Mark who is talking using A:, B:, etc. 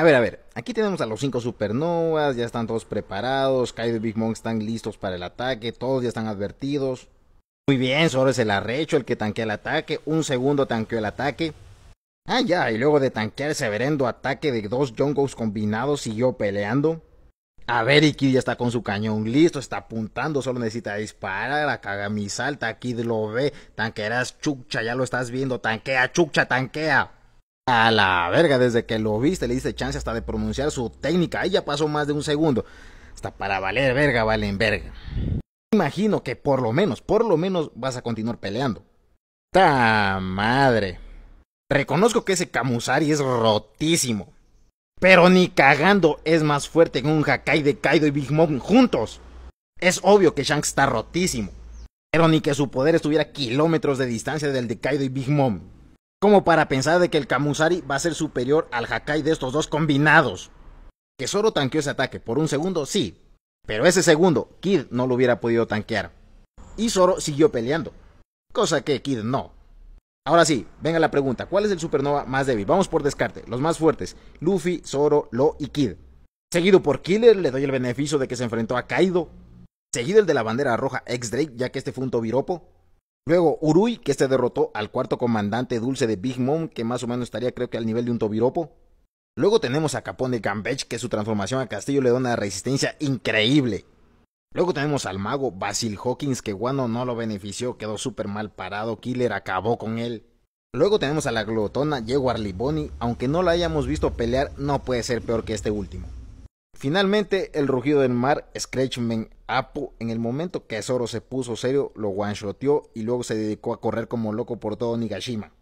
A: A ver, a ver, aquí tenemos a los cinco supernovas, ya están todos preparados, Kaido y Big Mom están listos para el ataque, todos ya están advertidos. Muy bien, solo es el arrecho el que tanquea el ataque, un segundo tanqueó el ataque. Ah, ya, y luego de tanquear ese verendo ataque de dos Jungles combinados siguió peleando. A ver, Kid ya está con su cañón listo, está apuntando, solo necesita disparar, a Kagami salta, Kid lo ve, tanquearás Chucha, ya lo estás viendo, tanquea Chucha, tanquea a la verga, desde que lo viste le diste chance hasta de pronunciar su técnica, ahí ya pasó más de un segundo. Hasta para valer verga, valen verga. Imagino que por lo menos, por lo menos vas a continuar peleando. ¡Ta madre! Reconozco que ese camusari es rotísimo. Pero ni cagando es más fuerte que un Hakai de Kaido y Big Mom juntos. Es obvio que Shanks está rotísimo. Pero ni que su poder estuviera kilómetros de distancia del de Kaido y Big Mom como para pensar de que el Kamusari va a ser superior al Hakai de estos dos combinados. Que Zoro tanqueó ese ataque por un segundo, sí, pero ese segundo Kid no lo hubiera podido tanquear. Y Zoro siguió peleando, cosa que Kid no. Ahora sí, venga la pregunta, ¿cuál es el supernova más débil? Vamos por descarte, los más fuertes, Luffy, Zoro, Lo y Kid. Seguido por Killer, le doy el beneficio de que se enfrentó a Kaido. Seguido el de la bandera roja, x Drake, ya que este fue un toviropo. Luego Urui, que se este derrotó al cuarto comandante dulce de Big Mom, que más o menos estaría creo que al nivel de un tobiropo. Luego tenemos a Capone de Gambech, que su transformación a Castillo le da una resistencia increíble. Luego tenemos al mago Basil Hawkins, que Wano no lo benefició, quedó súper mal parado, Killer acabó con él. Luego tenemos a la glotona Yewar Liboni, aunque no la hayamos visto pelear, no puede ser peor que este último. Finalmente, el rugido del mar, Scratchman Apu en el momento que Zoro se puso serio, lo one y luego se dedicó a correr como loco por todo Nigashima.